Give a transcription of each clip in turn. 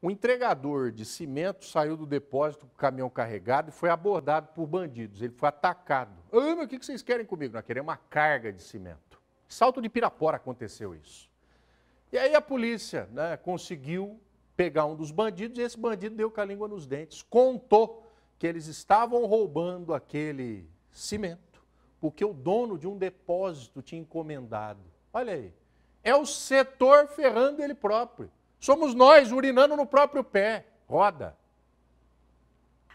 O entregador de cimento saiu do depósito com o caminhão carregado e foi abordado por bandidos. Ele foi atacado. Ah, mas o que vocês querem comigo? Nós queremos uma carga de cimento. Salto de Pirapora aconteceu isso. E aí a polícia né, conseguiu pegar um dos bandidos e esse bandido deu com a língua nos dentes. Contou que eles estavam roubando aquele cimento porque o dono de um depósito tinha encomendado. Olha aí. É o setor ferrando ele próprio. Somos nós urinando no próprio pé. Roda.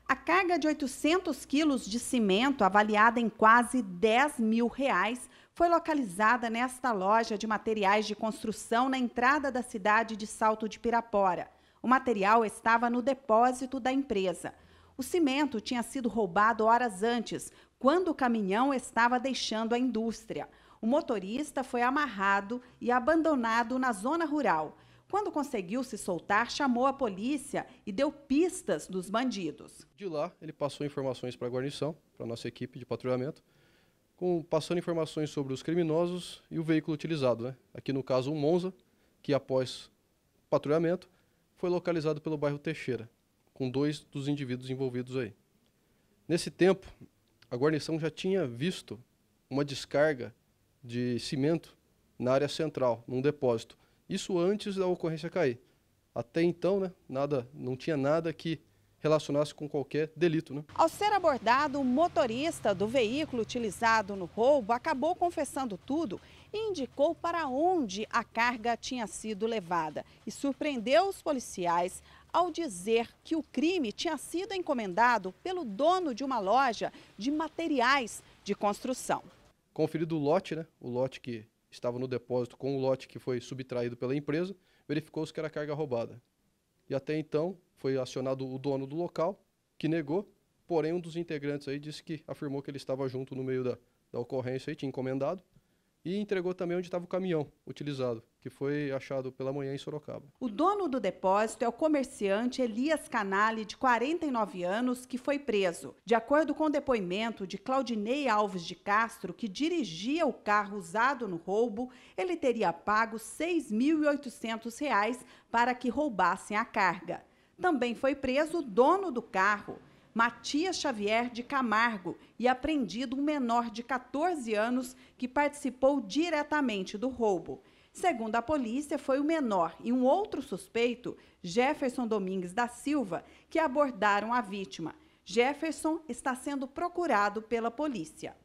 A carga de 800 quilos de cimento, avaliada em quase 10 mil reais, foi localizada nesta loja de materiais de construção na entrada da cidade de Salto de Pirapora. O material estava no depósito da empresa. O cimento tinha sido roubado horas antes, quando o caminhão estava deixando a indústria. O motorista foi amarrado e abandonado na zona rural. Quando conseguiu se soltar, chamou a polícia e deu pistas dos bandidos. De lá, ele passou informações para a guarnição, para a nossa equipe de patrulhamento, com, passando informações sobre os criminosos e o veículo utilizado. Né? Aqui no caso, um Monza, que após patrulhamento foi localizado pelo bairro Teixeira, com dois dos indivíduos envolvidos aí. Nesse tempo, a guarnição já tinha visto uma descarga de cimento na área central, num depósito. Isso antes da ocorrência cair. Até então, né, nada, não tinha nada que relacionasse com qualquer delito. Né? Ao ser abordado, o motorista do veículo utilizado no roubo acabou confessando tudo e indicou para onde a carga tinha sido levada e surpreendeu os policiais ao dizer que o crime tinha sido encomendado pelo dono de uma loja de materiais de construção. Conferido o lote, né? o lote que estava no depósito com o lote que foi subtraído pela empresa, verificou-se que era carga roubada. E até então foi acionado o dono do local, que negou, porém um dos integrantes aí disse que afirmou que ele estava junto no meio da, da ocorrência e tinha encomendado e entregou também onde estava o caminhão utilizado, que foi achado pela manhã em Sorocaba. O dono do depósito é o comerciante Elias Canali, de 49 anos, que foi preso. De acordo com o depoimento de Claudinei Alves de Castro, que dirigia o carro usado no roubo, ele teria pago R$ 6.800 para que roubassem a carga. Também foi preso o dono do carro. Matias Xavier de Camargo e apreendido um menor de 14 anos que participou diretamente do roubo. Segundo a polícia, foi o menor e um outro suspeito, Jefferson Domingues da Silva, que abordaram a vítima. Jefferson está sendo procurado pela polícia.